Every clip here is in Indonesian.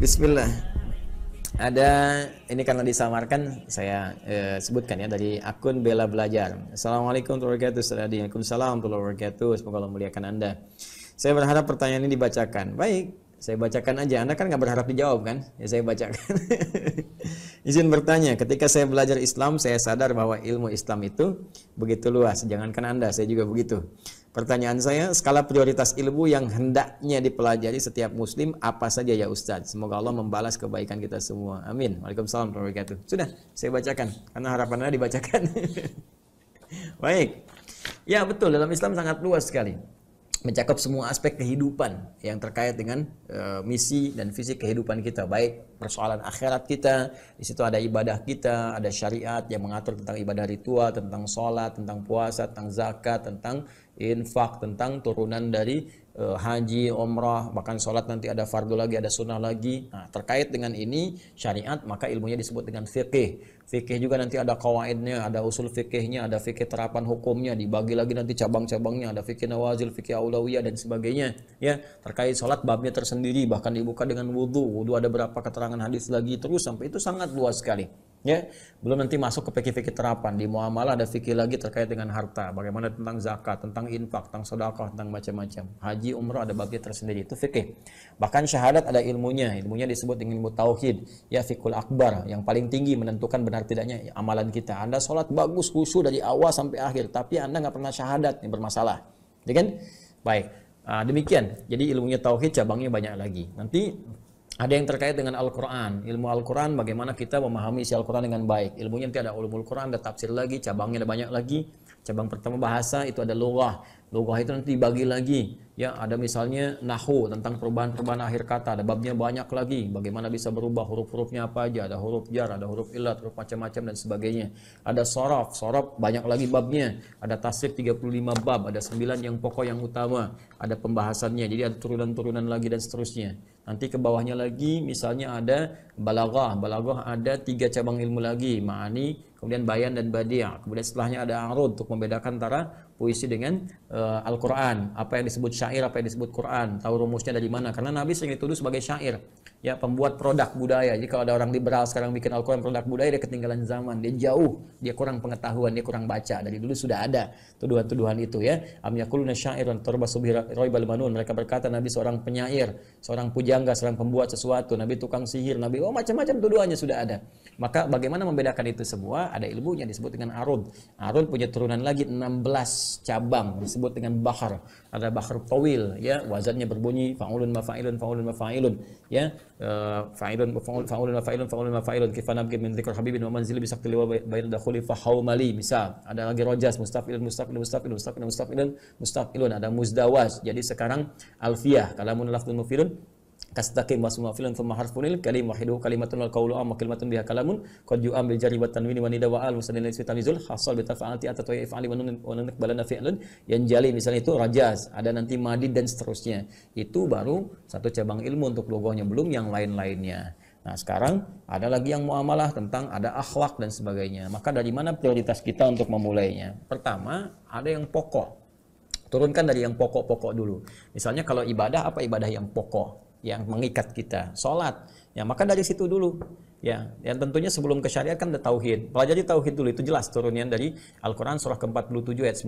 Bismillah. Ada ini karena disamarkan saya eh, sebutkan ya dari akun bela Belajar. Assalamualaikum warahmatullahi wabarakatuh. Assalamualaikum warahmatullahi wabarakatuh. Semoga Allah muliakan Anda. Saya berharap pertanyaan ini dibacakan. Baik, saya bacakan aja. Anda kan nggak berharap dijawab kan? Ya saya bacakan. Izin bertanya, ketika saya belajar Islam, saya sadar bahwa ilmu Islam itu begitu luas. Jangankan Anda, saya juga begitu. Pertanyaan saya, skala prioritas ilmu yang hendaknya dipelajari setiap muslim apa saja ya Ustadz? Semoga Allah membalas kebaikan kita semua. Amin. Waalaikumsalam warahmatullahi wabarakatuh. Sudah, saya bacakan. Karena harapan Anda dibacakan. Baik. Ya betul, dalam Islam sangat luas sekali mencakup semua aspek kehidupan yang terkait dengan e, misi dan visi kehidupan kita baik persoalan akhirat kita di situ ada ibadah kita ada syariat yang mengatur tentang ibadah ritual tentang sholat tentang puasa tentang zakat tentang infak tentang turunan dari e, haji umrah bahkan sholat nanti ada fardu lagi ada sunnah lagi nah, terkait dengan ini syariat maka ilmunya disebut dengan fiqih Fikih juga nanti ada kawaidnya, ada usul fikihnya, ada fikih terapan hukumnya, dibagi lagi nanti cabang-cabangnya, ada fikih nawazil, fikih aulawiyah dan sebagainya. Ya, terkait sholat babnya tersendiri, bahkan dibuka dengan wudhu. Wudhu ada berapa keterangan hadis lagi terus sampai itu sangat luas sekali. Ya, belum nanti masuk ke fikih-fikih terapan di muamalah ada fikih lagi terkait dengan harta, bagaimana tentang zakat, tentang infak, tentang sedekah, tentang macam-macam. Haji, umrah ada babnya tersendiri itu fikih. Bahkan syahadat ada ilmunya, ilmunya disebut dengan ilmu tauhid, ya fikul akbar yang paling tinggi menentukan benar tidaknya amalan kita. Anda sholat bagus, khusyuk dari awal sampai akhir, tapi Anda nggak pernah syahadat yang bermasalah. Ya kan? Baik. Nah, demikian. Jadi ilmunya tauhid cabangnya banyak lagi. Nanti ada yang terkait dengan Al-Quran. Ilmu Al-Quran, bagaimana kita memahami isi Al-Quran dengan baik. Ilmunya nanti ada ulumul Quran, ada tafsir lagi, cabangnya ada banyak lagi cabang pertama bahasa itu ada logah logah itu nanti dibagi lagi ya ada misalnya nahu tentang perubahan-perubahan akhir kata ada babnya banyak lagi bagaimana bisa berubah huruf-hurufnya apa aja ada huruf jar ada huruf ilat huruf macam-macam dan sebagainya ada sorof sorof banyak lagi babnya ada tasrif 35 bab ada 9 yang pokok yang utama ada pembahasannya jadi ada turunan-turunan lagi dan seterusnya Nanti ke bawahnya lagi misalnya ada balaghah. Balaghah ada tiga cabang ilmu lagi, ma'ani, kemudian bayan dan badia. Kemudian setelahnya ada arud untuk membedakan antara puisi dengan uh, Al-Quran, apa yang disebut syair, apa yang disebut Quran, tahu rumusnya dari mana. Karena Nabi sering dituduh sebagai syair, ya pembuat produk budaya. Jadi kalau ada orang liberal sekarang bikin Al-Quran produk budaya, dia ketinggalan zaman, dia jauh, dia kurang pengetahuan, dia kurang baca. Dari dulu sudah ada tuduhan-tuduhan itu ya. syair dan syairan tarbasu roibal manun. Mereka berkata Nabi seorang penyair, seorang pujangga, seorang pembuat sesuatu, Nabi tukang sihir, Nabi oh macam-macam tuduhannya sudah ada. Maka bagaimana membedakan itu semua? Ada ilmunya disebut dengan arud. Arud punya turunan lagi 16 cabang disebut dengan bahar. Ada bahar tawil ya, wazannya berbunyi faulun mafailun faulun mafailun ya. Eh, faulun faulun faulun mafailun faulun mafailun kifan bi min dzikr habibin wa manzili bi saqli wa bayna dakhuli fa haumali misal. Ada lagi rojas mustafilun mustafilun mustafilun mustafilun mustafilun mustafilun ada muzdawas Jadi sekarang alfiah kalamun lafdun mufirun kastaqim wa summa filan thumma harfunil kalim wahidu kalimatun wal qawlu am kalimatun biha kalamun qad yu'am bil jari wa tanwini wa nida wa al musannin lil tamizul hasal bi tafa'ati atau wa nun wa nun balana yang jali misalnya itu rajas ada nanti madi dan seterusnya itu baru satu cabang ilmu untuk logonya belum yang lain-lainnya Nah sekarang ada lagi yang muamalah tentang ada akhlak dan sebagainya. Maka dari mana prioritas kita untuk memulainya? Pertama ada yang pokok. Turunkan dari yang pokok-pokok dulu. Misalnya kalau ibadah apa ibadah yang pokok? yang mengikat kita. Salat Ya, maka dari situ dulu. Ya, yang tentunya sebelum ke syariat kan ada tauhid. Pelajari tauhid dulu itu jelas turunnya dari Al-Qur'an surah ke-47 ayat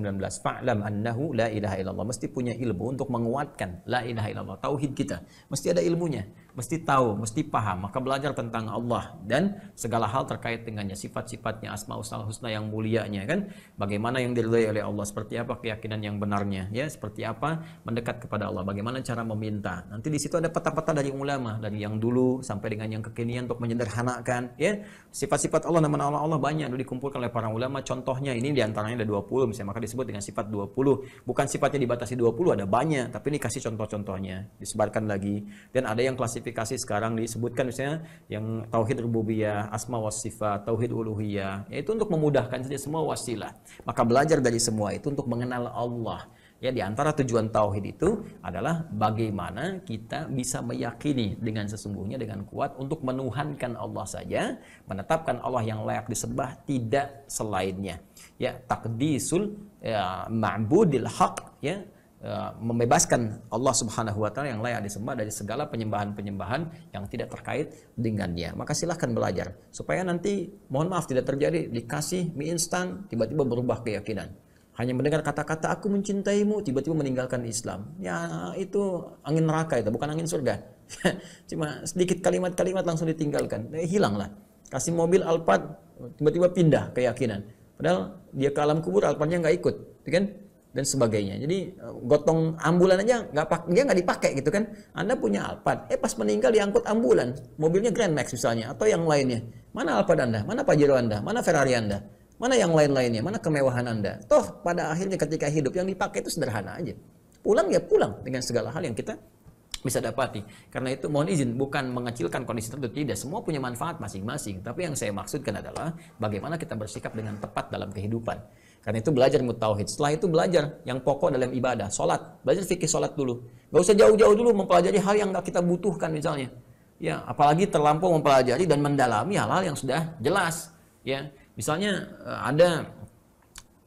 19. Fa'lam annahu la ilaha illallah. Mesti punya ilmu untuk menguatkan la ilaha illallah tauhid kita. Mesti ada ilmunya, mesti tahu, mesti paham. Maka belajar tentang Allah dan segala hal terkait dengannya, sifat-sifatnya, asmaul husna yang mulianya kan. Bagaimana yang diridhai oleh Allah, seperti apa keyakinan yang benarnya, ya, seperti apa mendekat kepada Allah, bagaimana cara meminta. Nanti di situ ada peta-peta dari ulama, dari yang dulu sampai sampai dengan yang kekinian untuk menyederhanakan ya sifat-sifat Allah nama Allah Allah banyak itu dikumpulkan oleh para ulama contohnya ini diantaranya ada 20 misalnya maka disebut dengan sifat 20 bukan sifatnya dibatasi 20 ada banyak tapi ini kasih contoh-contohnya disebarkan lagi dan ada yang klasifikasi sekarang disebutkan misalnya yang tauhid rububiyah asma was sifat tauhid uluhiyah ya, itu untuk memudahkan saja semua wasilah maka belajar dari semua itu untuk mengenal Allah Ya, di antara tujuan tauhid itu adalah bagaimana kita bisa meyakini dengan sesungguhnya dengan kuat untuk menuhankan Allah saja, menetapkan Allah yang layak disembah tidak selainnya. Ya, takdisul ya, ma'budil haq ya e, membebaskan Allah Subhanahu wa taala yang layak disembah dari segala penyembahan-penyembahan yang tidak terkait dengannya. Maka silahkan belajar supaya nanti mohon maaf tidak terjadi dikasih mie instan tiba-tiba berubah keyakinan hanya mendengar kata-kata aku mencintaimu tiba-tiba meninggalkan Islam ya itu angin neraka itu bukan angin surga cuma sedikit kalimat-kalimat langsung ditinggalkan eh, hilanglah kasih mobil Alphard tiba-tiba pindah keyakinan padahal dia ke alam kubur Alphardnya nggak ikut gitu kan dan sebagainya jadi eh, gotong ambulan aja nggak pak dia nggak dipakai gitu kan anda punya Alphard eh pas meninggal diangkut ambulan mobilnya Grand Max misalnya atau yang lainnya mana Alphard anda mana Pajero anda mana Ferrari anda Mana yang lain-lainnya? Mana kemewahan Anda? Toh pada akhirnya ketika hidup yang dipakai itu sederhana aja. Pulang ya pulang dengan segala hal yang kita bisa dapati. Karena itu mohon izin bukan mengecilkan kondisi tertentu tidak. Semua punya manfaat masing-masing. Tapi yang saya maksudkan adalah bagaimana kita bersikap dengan tepat dalam kehidupan. Karena itu belajar mutawhid. Setelah itu belajar yang pokok dalam ibadah, sholat. Belajar fikih sholat dulu. Gak usah jauh-jauh dulu mempelajari hal yang gak kita butuhkan misalnya. Ya, apalagi terlampau mempelajari dan mendalami hal-hal yang sudah jelas. Ya, Misalnya eh, ada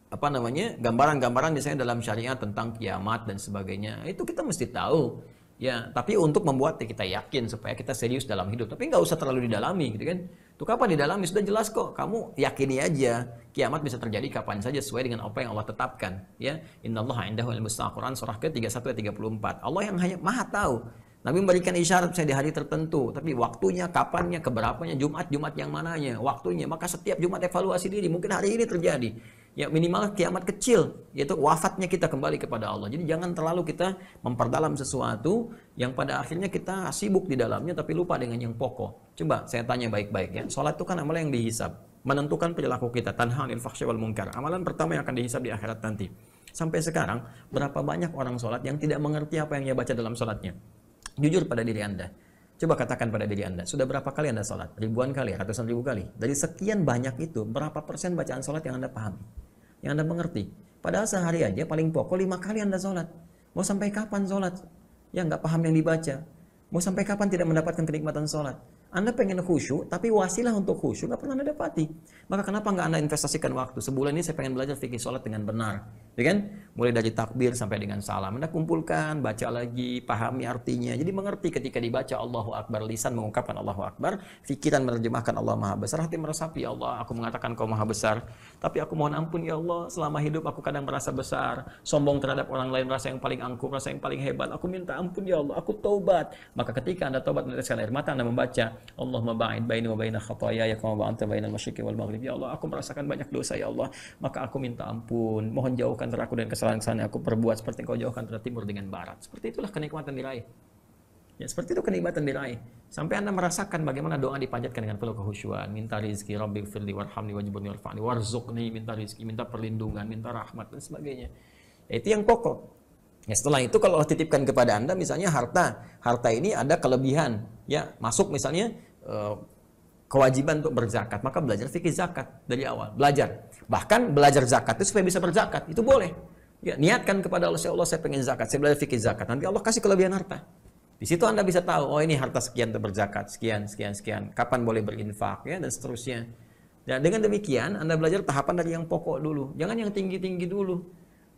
apa namanya gambaran-gambaran misalnya dalam syariat tentang kiamat dan sebagainya itu kita mesti tahu ya tapi untuk membuat kita yakin supaya kita serius dalam hidup tapi nggak usah terlalu didalami gitu kan itu kapan didalami sudah jelas kok kamu yakini aja kiamat bisa terjadi kapan saja sesuai dengan apa yang Allah tetapkan ya inna Allah indahul Quran surah ke 31 34 Allah yang maha tahu Nabi memberikan isyarat saya di hari tertentu, tapi waktunya, kapannya, keberapanya, Jumat, Jumat yang mananya, waktunya. Maka setiap Jumat evaluasi diri, mungkin hari ini terjadi. Ya minimal kiamat kecil, yaitu wafatnya kita kembali kepada Allah. Jadi jangan terlalu kita memperdalam sesuatu yang pada akhirnya kita sibuk di dalamnya tapi lupa dengan yang pokok. Coba saya tanya baik-baik ya, sholat itu kan amalan yang dihisap, menentukan perilaku kita, tanhanil faksya wal mungkar. Amalan pertama yang akan dihisap di akhirat nanti. Sampai sekarang, berapa banyak orang sholat yang tidak mengerti apa yang ia baca dalam sholatnya? Jujur pada diri Anda. Coba katakan pada diri Anda, sudah berapa kali Anda sholat? Ribuan kali, ratusan ribu kali. Dari sekian banyak itu, berapa persen bacaan sholat yang Anda pahami? Yang Anda mengerti? Padahal sehari aja paling pokok lima kali Anda sholat. Mau sampai kapan sholat? Ya nggak paham yang dibaca. Mau sampai kapan tidak mendapatkan kenikmatan sholat? Anda pengen khusyuk, tapi wasilah untuk khusyuk nggak pernah Anda dapati. Maka kenapa nggak Anda investasikan waktu? Sebulan ini saya pengen belajar fikih sholat dengan benar. Ya kan? Mulai dari takbir sampai dengan salam. Anda kumpulkan, baca lagi, pahami artinya. Jadi mengerti ketika dibaca Allahu Akbar, lisan mengungkapkan Allahu Akbar, fikiran menerjemahkan Allah Maha Besar, hati meresapi Ya Allah, aku mengatakan Kau Maha Besar. Tapi aku mohon ampun Ya Allah, selama hidup aku kadang merasa besar, sombong terhadap orang lain, merasa yang paling angkuh, merasa yang paling hebat. Aku minta ampun Ya Allah, aku taubat. Maka ketika Anda taubat meneteskan air mata, Anda membaca Allah ba'id baini wa baina khataya ya kama ba'anta baina masyriqi wal maghrib. Ya Allah, aku merasakan banyak dosa ya Allah, maka aku minta ampun. Mohon jauhkan teraku dengan dan kesalahan-kesalahan yang aku perbuat seperti kau jauhkan dari timur dengan barat. Seperti itulah kenikmatan diraih. Ya, seperti itu kenikmatan diraih. Sampai Anda merasakan bagaimana doa dipanjatkan dengan penuh kehusuan, Minta rizki, Rabbi firli warhamni wajibuni warfa'ni, warzuqni, minta rizki, minta perlindungan, minta rahmat, dan sebagainya. Ya, itu yang pokok. Ya, setelah itu kalau Allah titipkan kepada Anda misalnya harta, harta ini ada kelebihan, ya, masuk misalnya eh, kewajiban untuk berzakat, maka belajar fikih zakat dari awal, belajar. Bahkan belajar zakat itu supaya bisa berzakat, itu boleh. Ya, niatkan kepada Allah, ya Allah saya pengen zakat, saya belajar fikih zakat. Nanti Allah kasih kelebihan harta. Di situ Anda bisa tahu, oh ini harta sekian untuk berzakat, sekian, sekian, sekian. Kapan boleh berinfak, ya, dan seterusnya. Dan dengan demikian, Anda belajar tahapan dari yang pokok dulu. Jangan yang tinggi-tinggi dulu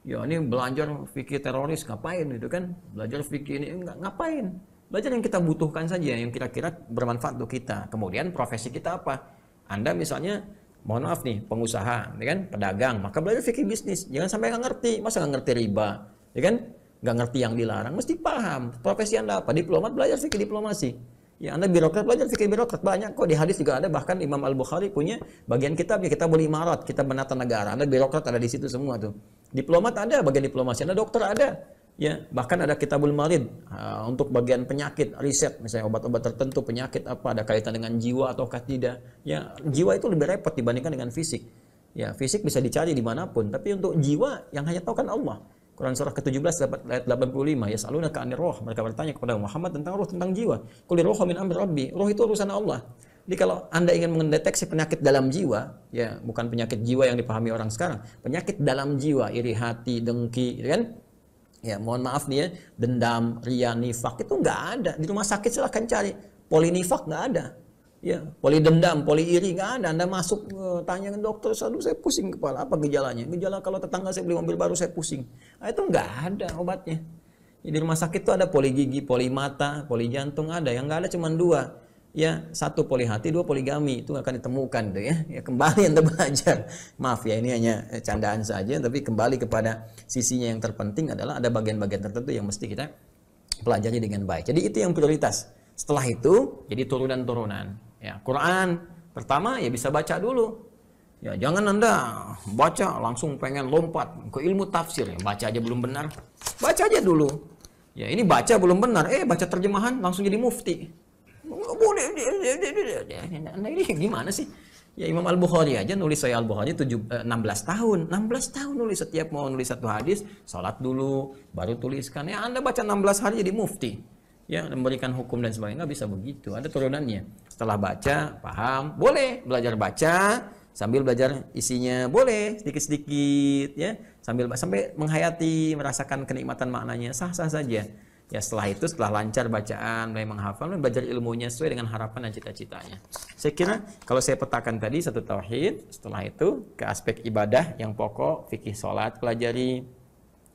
ya ini belajar fikih teroris ngapain gitu kan belajar fikih ini enggak ngapain belajar yang kita butuhkan saja yang kira-kira bermanfaat untuk kita kemudian profesi kita apa anda misalnya mohon maaf nih pengusaha ya kan pedagang maka belajar fikih bisnis jangan sampai nggak ngerti masa nggak ngerti riba ya kan nggak ngerti yang dilarang mesti paham profesi anda apa diplomat belajar fikih diplomasi Ya Anda birokrat belajar fikih birokrat banyak kok di hadis juga ada bahkan Imam Al Bukhari punya bagian kitabnya kita boleh imarat kita menata negara Anda birokrat ada di situ semua tuh diplomat ada bagian diplomasi ada dokter ada ya bahkan ada kitabul marid uh, untuk bagian penyakit riset misalnya obat-obat tertentu penyakit apa ada kaitan dengan jiwa atau tidak ya jiwa itu lebih repot dibandingkan dengan fisik ya fisik bisa dicari dimanapun tapi untuk jiwa yang hanya tahu kan Allah Quran surah ke-17 ayat 85 saluna ka'anir roh mereka bertanya kepada Muhammad tentang roh tentang jiwa kulir roh min amr rabbi roh itu urusan Allah jadi kalau Anda ingin mendeteksi penyakit dalam jiwa ya bukan penyakit jiwa yang dipahami orang sekarang penyakit dalam jiwa iri hati dengki gitu kan ya mohon maaf nih ya dendam ria nifak itu enggak ada di rumah sakit silahkan cari polinifak enggak ada Ya, poli dendam, poli iri nggak ada. Anda masuk eh, tanya ke dokter, selalu saya pusing kepala. Apa gejalanya? Gejala kalau tetangga saya beli mobil baru saya pusing. Nah, itu nggak ada obatnya. Di rumah sakit itu ada poli gigi, poli mata, poli jantung ada. Yang nggak ada cuma dua. Ya, satu poli hati, dua poligami itu akan ditemukan deh ya. Ya kembali Anda belajar. Maaf ya, ini hanya eh, candaan saja tapi kembali kepada sisinya yang terpenting adalah ada bagian-bagian tertentu yang mesti kita pelajari dengan baik. Jadi itu yang prioritas. Setelah itu, jadi turunan-turunan. Ya, Quran pertama ya bisa baca dulu. Ya, jangan Anda baca langsung pengen lompat ke ilmu tafsir. Ya, baca aja belum benar. Baca aja dulu. Ya, ini baca belum benar. Eh, baca terjemahan langsung jadi mufti. Anda ini gimana sih? Ya Imam Al-Bukhari aja nulis saya Al-Bukhari 16 eh, tahun. 16 tahun nulis setiap mau nulis satu hadis, salat dulu, baru tuliskan. Ya Anda baca 16 hari jadi mufti ya memberikan hukum dan sebagainya nggak bisa begitu ada turunannya setelah baca paham boleh belajar baca sambil belajar isinya boleh sedikit sedikit ya sambil sampai menghayati merasakan kenikmatan maknanya sah sah saja ya setelah itu setelah lancar bacaan mulai menghafal mulai belajar ilmunya sesuai dengan harapan dan cita-citanya saya kira kalau saya petakan tadi satu tauhid setelah itu ke aspek ibadah yang pokok fikih sholat pelajari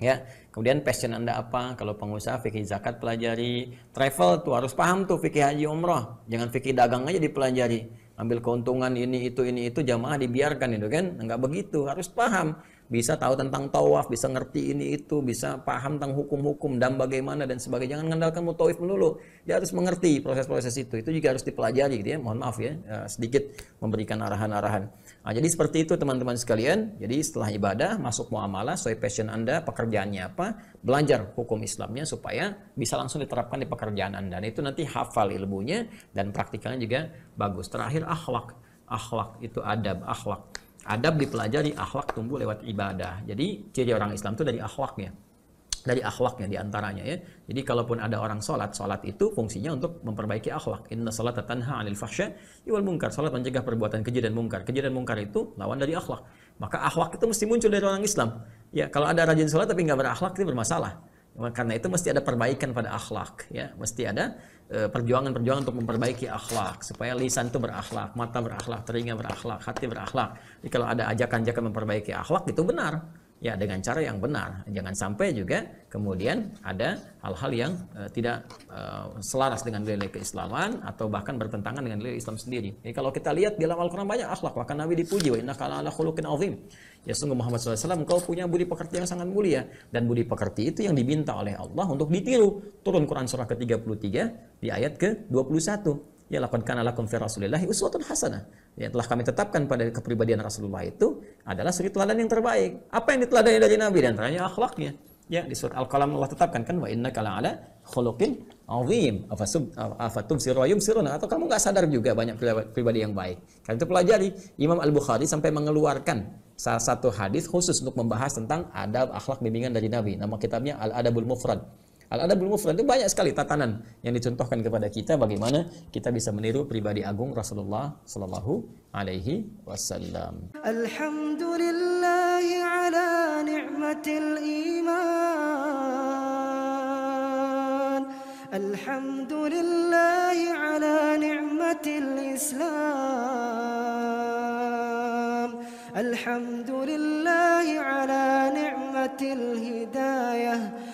ya kemudian passion anda apa kalau pengusaha fikih zakat pelajari travel tuh harus paham tuh fikih haji umroh jangan fikih dagang aja dipelajari ambil keuntungan ini itu ini itu jamaah dibiarkan itu kan nggak begitu harus paham bisa tahu tentang tawaf, bisa ngerti ini itu, bisa paham tentang hukum-hukum dan bagaimana dan sebagainya. Jangan mengandalkan mutawif melulu. Dia harus mengerti proses-proses itu. Itu juga harus dipelajari gitu ya. Mohon maaf ya, ya sedikit memberikan arahan-arahan. Nah, jadi seperti itu teman-teman sekalian. Jadi setelah ibadah masuk muamalah sesuai passion Anda, pekerjaannya apa, belajar hukum Islamnya supaya bisa langsung diterapkan di pekerjaan Anda. Dan nah, itu nanti hafal ilmunya dan praktikannya juga bagus. Terakhir akhlak. Akhlak itu adab, akhlak adab dipelajari akhlak tumbuh lewat ibadah jadi ciri orang Islam itu dari akhlaknya dari akhlaknya diantaranya ya. Jadi kalaupun ada orang sholat, sholat itu fungsinya untuk memperbaiki akhlak. Inna sholat tanha anil fahsya iwal mungkar. Sholat mencegah perbuatan keji dan mungkar. Keji dan mungkar itu lawan dari akhlak. Maka akhlak itu mesti muncul dari orang Islam. Ya kalau ada rajin sholat tapi nggak berakhlak itu bermasalah. Karena itu mesti ada perbaikan pada akhlak, ya. Mesti ada eh, perjuangan-perjuangan untuk memperbaiki akhlak supaya lisan itu berakhlak, mata berakhlak, telinga berakhlak, hati berakhlak. Jadi kalau ada ajakan-ajakan memperbaiki akhlak itu benar ya dengan cara yang benar. Jangan sampai juga kemudian ada hal-hal yang uh, tidak uh, selaras dengan nilai keislaman atau bahkan bertentangan dengan nilai Islam sendiri. Jadi kalau kita lihat di dalam Al-Qur'an banyak akhlak, bahkan Nabi dipuji wa innaka ala khuluqin azim. Ya sungguh Muhammad SAW engkau punya budi pekerti yang sangat mulia dan budi pekerti itu yang diminta oleh Allah untuk ditiru. Turun Quran surah ke-33 di ayat ke-21 ya lakukan kana fi uswatun hasanah. yang telah kami tetapkan pada kepribadian Rasulullah itu adalah suri teladan yang terbaik. Apa yang diteladani dari Nabi dan antaranya akhlaknya. Ya di surat Al-Qalam Allah tetapkan kan wa innaka la'ala khuluqin azim. Afasum afatum sirayum siruna atau kamu nggak sadar juga banyak pribadi yang baik. kalian itu pelajari Imam Al-Bukhari sampai mengeluarkan salah satu hadis khusus untuk membahas tentang adab akhlak bimbingan dari Nabi. Nama kitabnya Al-Adabul Mufrad Al-adabul mufrad itu banyak sekali tatanan yang dicontohkan kepada kita bagaimana kita bisa meniru pribadi agung Rasulullah sallallahu alaihi wasallam. Alhamdulillahi ala ni'matil iman. Alhamdulillahi ala ni'matil islam. Alhamdulillahi ala ni'matil hidayah.